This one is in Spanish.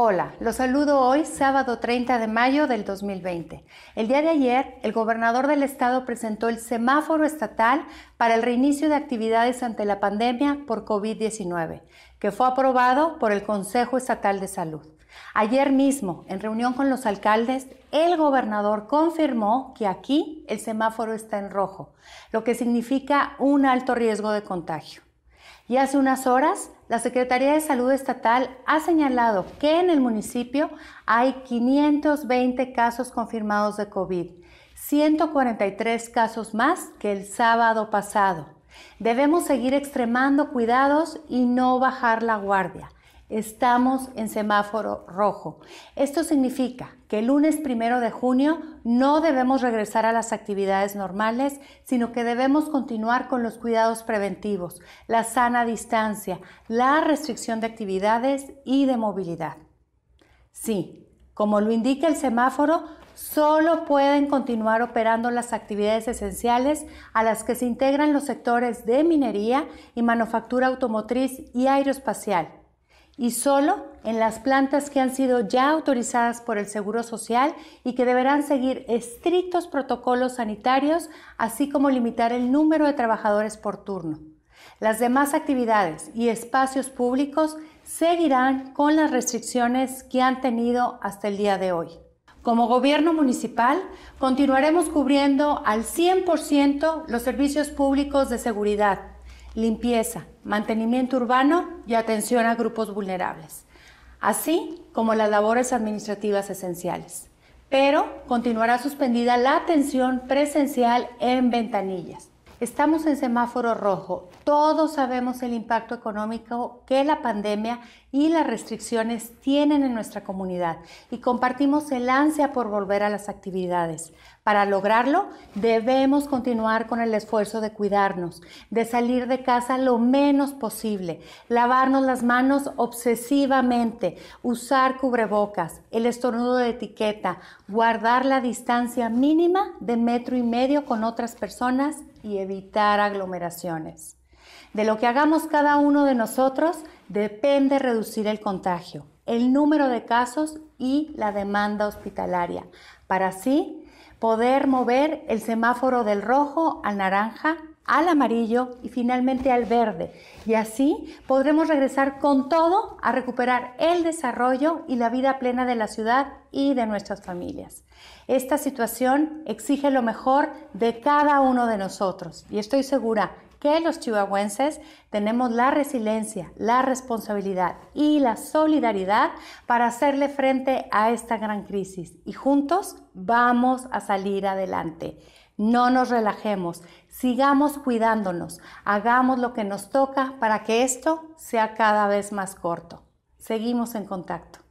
Hola, los saludo hoy, sábado 30 de mayo del 2020. El día de ayer, el gobernador del estado presentó el semáforo estatal para el reinicio de actividades ante la pandemia por COVID-19, que fue aprobado por el Consejo Estatal de Salud. Ayer mismo, en reunión con los alcaldes, el gobernador confirmó que aquí el semáforo está en rojo, lo que significa un alto riesgo de contagio. Y hace unas horas, la Secretaría de Salud Estatal ha señalado que en el municipio hay 520 casos confirmados de COVID, 143 casos más que el sábado pasado. Debemos seguir extremando cuidados y no bajar la guardia. Estamos en semáforo rojo. Esto significa que el lunes primero de junio no debemos regresar a las actividades normales, sino que debemos continuar con los cuidados preventivos, la sana distancia, la restricción de actividades y de movilidad. Sí, como lo indica el semáforo, solo pueden continuar operando las actividades esenciales a las que se integran los sectores de minería y manufactura automotriz y aeroespacial y solo en las plantas que han sido ya autorizadas por el Seguro Social y que deberán seguir estrictos protocolos sanitarios, así como limitar el número de trabajadores por turno. Las demás actividades y espacios públicos seguirán con las restricciones que han tenido hasta el día de hoy. Como gobierno municipal, continuaremos cubriendo al 100% los servicios públicos de seguridad limpieza, mantenimiento urbano y atención a grupos vulnerables, así como las labores administrativas esenciales. Pero continuará suspendida la atención presencial en ventanillas. Estamos en semáforo rojo. Todos sabemos el impacto económico que la pandemia y las restricciones tienen en nuestra comunidad y compartimos el ansia por volver a las actividades. Para lograrlo, debemos continuar con el esfuerzo de cuidarnos, de salir de casa lo menos posible, lavarnos las manos obsesivamente, usar cubrebocas, el estornudo de etiqueta, guardar la distancia mínima de metro y medio con otras personas y evitar aglomeraciones. De lo que hagamos cada uno de nosotros depende reducir el contagio, el número de casos y la demanda hospitalaria, para así poder mover el semáforo del rojo al naranja al amarillo y finalmente al verde. Y así podremos regresar con todo a recuperar el desarrollo y la vida plena de la ciudad y de nuestras familias. Esta situación exige lo mejor de cada uno de nosotros y estoy segura que los chihuahuenses tenemos la resiliencia, la responsabilidad y la solidaridad para hacerle frente a esta gran crisis y juntos vamos a salir adelante. No nos relajemos, sigamos cuidándonos, hagamos lo que nos toca para que esto sea cada vez más corto. Seguimos en contacto.